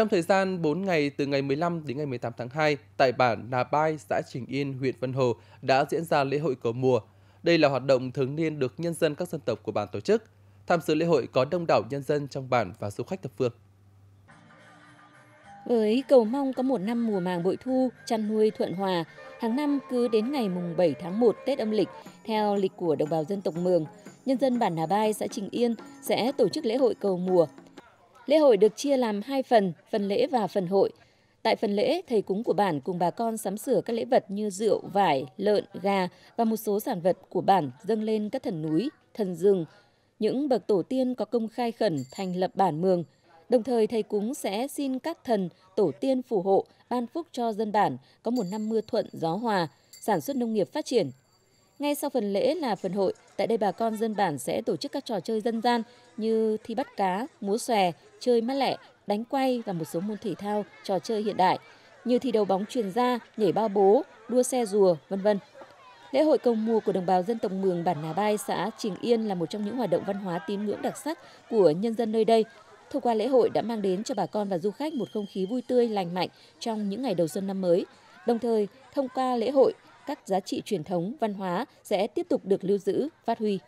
Trong thời gian 4 ngày từ ngày 15 đến ngày 18 tháng 2, tại bản Nà Bai, xã Trình Yên, huyện Vân Hồ đã diễn ra lễ hội cầu mùa. Đây là hoạt động thường niên được nhân dân các dân tộc của bản tổ chức. Tham dự lễ hội có đông đảo nhân dân trong bản và du khách thập phương. Với cầu mong có một năm mùa màng bội thu, chăn nuôi thuận hòa, hàng năm cứ đến ngày mùng 7 tháng 1 Tết âm lịch, theo lịch của đồng bào dân tộc Mường, nhân dân bản Nà Bai, xã Trình Yên sẽ tổ chức lễ hội cầu mùa – Lễ hội được chia làm hai phần, phần lễ và phần hội. Tại phần lễ, thầy cúng của bản cùng bà con sắm sửa các lễ vật như rượu, vải, lợn, gà và một số sản vật của bản dâng lên các thần núi, thần rừng, những bậc tổ tiên có công khai khẩn thành lập bản mường. Đồng thời thầy cúng sẽ xin các thần, tổ tiên phù hộ, ban phúc cho dân bản có một năm mưa thuận gió hòa, sản xuất nông nghiệp phát triển, ngay sau phần lễ là phần hội, tại đây bà con dân bản sẽ tổ chức các trò chơi dân gian như thi bắt cá, múa xòe, chơi mát lẹ, đánh quay và một số môn thể thao, trò chơi hiện đại như thi đấu bóng truyền ra, nhảy bao bố, đua xe rùa, vân vân. Lễ hội cầu mùa của đồng bào dân tộc Mường bản Nà Bai, xã Trình Yên là một trong những hoạt động văn hóa tín ngưỡng đặc sắc của nhân dân nơi đây. Thông qua lễ hội đã mang đến cho bà con và du khách một không khí vui tươi, lành mạnh trong những ngày đầu xuân năm mới. Đồng thời, thông qua lễ hội, các giá trị truyền thống, văn hóa sẽ tiếp tục được lưu giữ, phát huy.